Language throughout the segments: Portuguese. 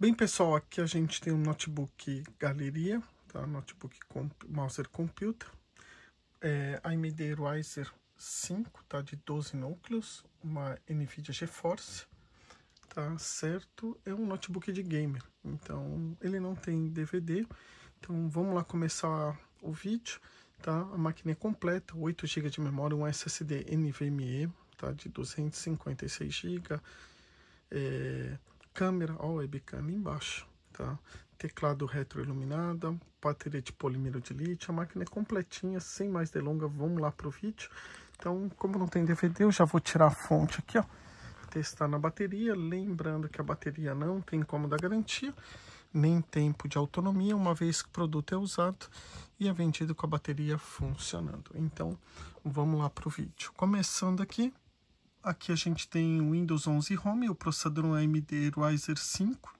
Bem, pessoal, aqui a gente tem um notebook galeria, tá? Notebook comp Mouser Computer, é, AMD Ryzen 5, tá? De 12 núcleos, uma NVIDIA GeForce, tá? Certo? É um notebook de gamer, então ele não tem DVD, então vamos lá começar o vídeo, tá? A máquina é completa, 8 GB de memória, um SSD NVMe, tá? De 256 GB, é, câmera, ó, webcam embaixo, tá? Teclado retroiluminada, bateria de polímero de lítio, a máquina é completinha, sem mais delonga, vamos lá pro vídeo. Então, como não tem DVD, eu já vou tirar a fonte aqui, ó, testar na bateria, lembrando que a bateria não tem como dar garantia, nem tempo de autonomia, uma vez que o produto é usado e é vendido com a bateria funcionando. Então, vamos lá pro vídeo. Começando aqui, Aqui a gente tem o Windows 11 Home, o processador AMD Ryzen 5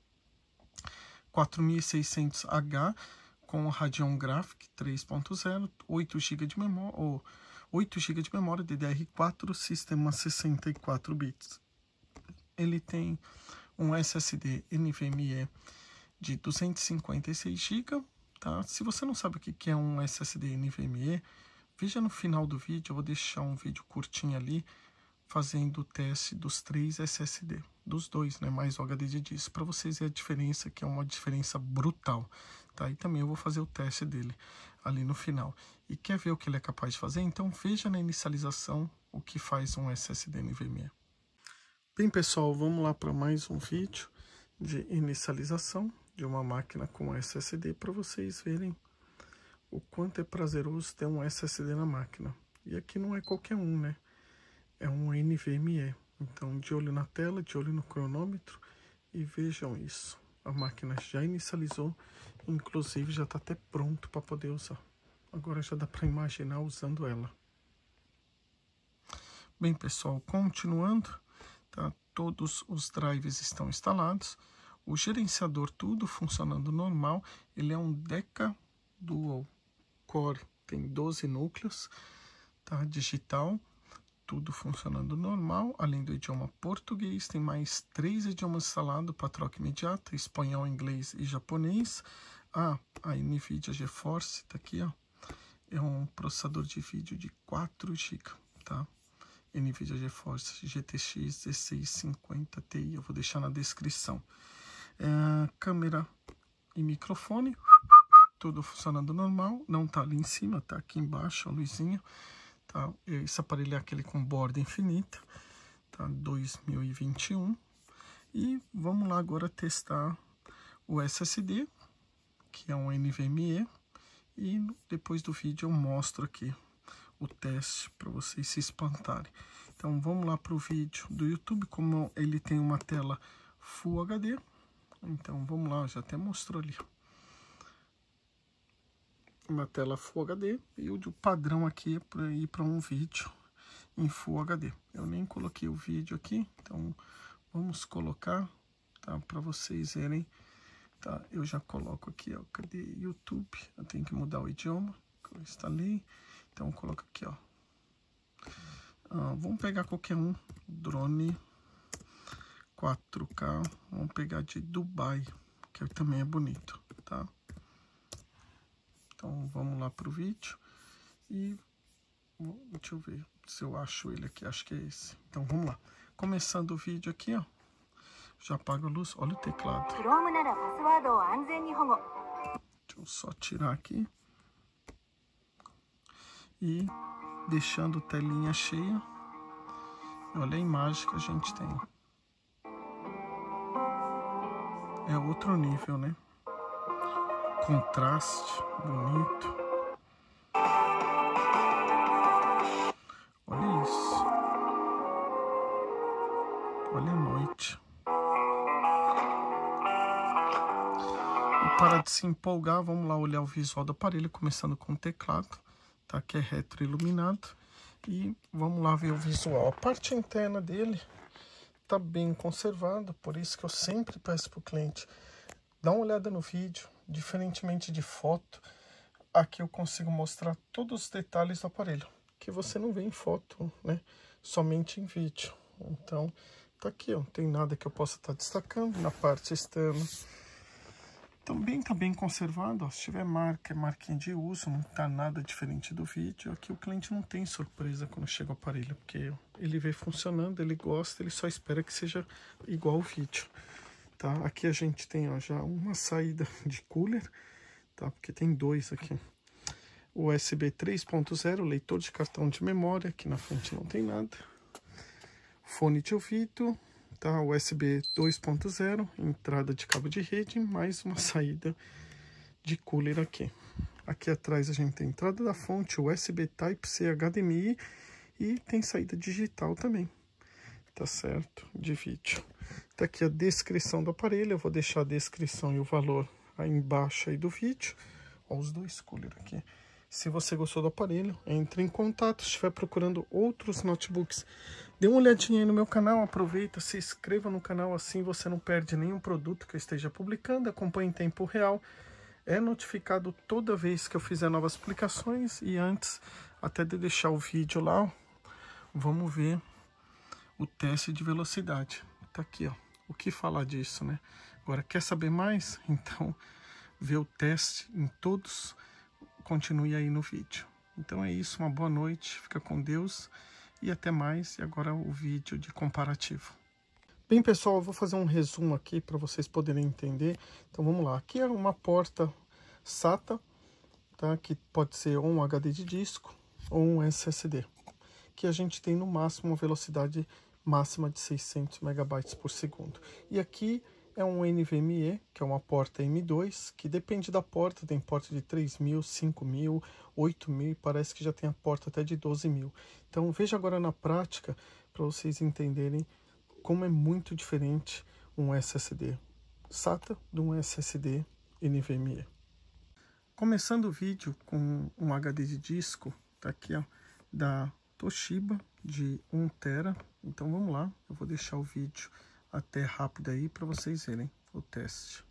4600H com Radeon Graphic 3.0, 8 GB de memória ou 8 GB de memória DDR4, sistema 64 bits. Ele tem um SSD NVMe de 256 GB, tá? Se você não sabe o que é um SSD NVMe, veja no final do vídeo, eu vou deixar um vídeo curtinho ali fazendo o teste dos três SSD, dos dois, né, mais o HD de disco, para vocês ver a diferença, que é uma diferença brutal, tá? E também eu vou fazer o teste dele ali no final. E quer ver o que ele é capaz de fazer? Então veja na inicialização o que faz um SSD NVMe. Bem pessoal, vamos lá para mais um vídeo de inicialização de uma máquina com SSD para vocês verem o quanto é prazeroso ter um SSD na máquina. E aqui não é qualquer um, né? é um NVMe. Então, de olho na tela, de olho no cronômetro e vejam isso. A máquina já inicializou, inclusive já está até pronto para poder usar. Agora já dá para imaginar usando ela. Bem, pessoal, continuando, tá? todos os drives estão instalados. O gerenciador tudo funcionando normal. Ele é um Deca Dual Core, tem 12 núcleos, tá? digital tudo funcionando normal. Além do idioma português, tem mais três idiomas instalados para troca imediata: espanhol, inglês e japonês. Ah, a NVIDIA GeForce está aqui, ó. É um processador de vídeo de 4 GB, tá? NVIDIA GeForce GTX 1650 Ti, eu vou deixar na descrição. É, câmera e microfone, tudo funcionando normal, não tá ali em cima, tá aqui embaixo, a luzinha. Tá? Esse aparelho é aquele com borda infinita, tá? 2021. E vamos lá agora testar o SSD, que é um NVMe. E depois do vídeo eu mostro aqui o teste para vocês se espantarem. Então vamos lá para o vídeo do YouTube, como ele tem uma tela Full HD. Então vamos lá, já até mostrou ali uma tela Full HD e o padrão aqui é para ir para um vídeo em Full HD. Eu nem coloquei o vídeo aqui, então vamos colocar, tá? Para vocês verem, tá? Eu já coloco aqui, ó, cadê YouTube? Eu tenho que mudar o idioma que eu instalei, então coloca aqui, ó. Ah, vamos pegar qualquer um, drone 4K, vamos pegar de Dubai, que também é bonito, tá? Então vamos lá para o vídeo e deixa eu ver se eu acho ele aqui, acho que é esse. Então vamos lá. Começando o vídeo aqui, ó. Já apaga a luz, olha o teclado. Deixa eu só tirar aqui. E deixando telinha cheia. Olha a imagem que a gente tem. É outro nível, né? contraste bonito. Olha isso. Olha a noite. E para de se empolgar, vamos lá olhar o visual do aparelho, começando com o teclado, tá? Que é retroiluminado. E vamos lá ver o visual. A parte interna dele tá bem conservada, por isso que eu sempre peço para o cliente dar uma olhada no vídeo, Diferentemente de foto, aqui eu consigo mostrar todos os detalhes do aparelho, que você não vê em foto, né? Somente em vídeo. Então, tá aqui, ó, não tem nada que eu possa estar tá destacando na parte externa. Também tá bem conservado, ó, se tiver marca, é marquinha de uso, não tá nada diferente do vídeo. Aqui o cliente não tem surpresa quando chega o aparelho, porque ele vê funcionando, ele gosta, ele só espera que seja igual o vídeo tá? Aqui a gente tem ó, já uma saída de cooler, tá? Porque tem dois aqui. USB 3.0, leitor de cartão de memória, aqui na frente não tem nada. Fone de ouvido, tá? USB 2.0, entrada de cabo de rede, mais uma saída de cooler aqui. Aqui atrás a gente tem entrada da fonte, USB Type-C HDMI e tem saída digital também, tá certo? De vídeo. Tá aqui a descrição do aparelho, eu vou deixar a descrição e o valor aí embaixo aí do vídeo. Ó, os dois cooler aqui. Se você gostou do aparelho, entre em contato. Se estiver procurando outros notebooks, dê uma olhadinha aí no meu canal, aproveita, se inscreva no canal, assim você não perde nenhum produto que eu esteja publicando, acompanhe em tempo real. É notificado toda vez que eu fizer novas publicações e antes até de deixar o vídeo lá, ó, vamos ver o teste de velocidade. Tá aqui, ó o que falar disso, né? Agora, quer saber mais? Então, vê o teste em todos, continue aí no vídeo. Então é isso, uma boa noite, fica com Deus e até mais. E agora o vídeo de comparativo. Bem, pessoal, eu vou fazer um resumo aqui para vocês poderem entender. Então vamos lá, aqui é uma porta SATA, tá? que pode ser ou um HD de disco ou um SSD, que a gente tem no máximo uma velocidade máxima de 600 megabytes por segundo. E aqui é um NVMe, que é uma porta M2, que depende da porta, tem porta de 3.000, 5.000, 8.000 e parece que já tem a porta até de 12.000. Então veja agora na prática, para vocês entenderem como é muito diferente um SSD SATA de um SSD NVMe. Começando o vídeo com um HD de disco, tá aqui ó, da Toshiba, de 1 tera. Então vamos lá, eu vou deixar o vídeo até rápido aí para vocês verem o teste.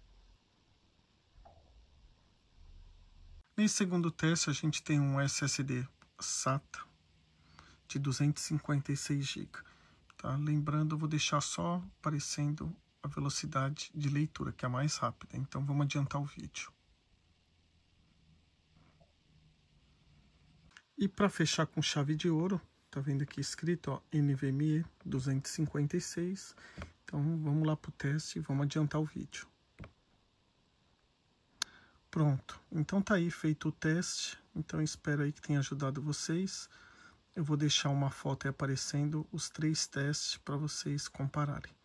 Nesse segundo teste a gente tem um SSD SATA de 256 GB. Tá? Lembrando, eu vou deixar só aparecendo a velocidade de leitura, que é a mais rápida. Então vamos adiantar o vídeo. E para fechar com chave de ouro, Tá vendo aqui escrito, ó, NVMe 256. Então, vamos lá pro teste, vamos adiantar o vídeo. Pronto. Então tá aí feito o teste. Então espero aí que tenha ajudado vocês. Eu vou deixar uma foto aí aparecendo os três testes para vocês compararem.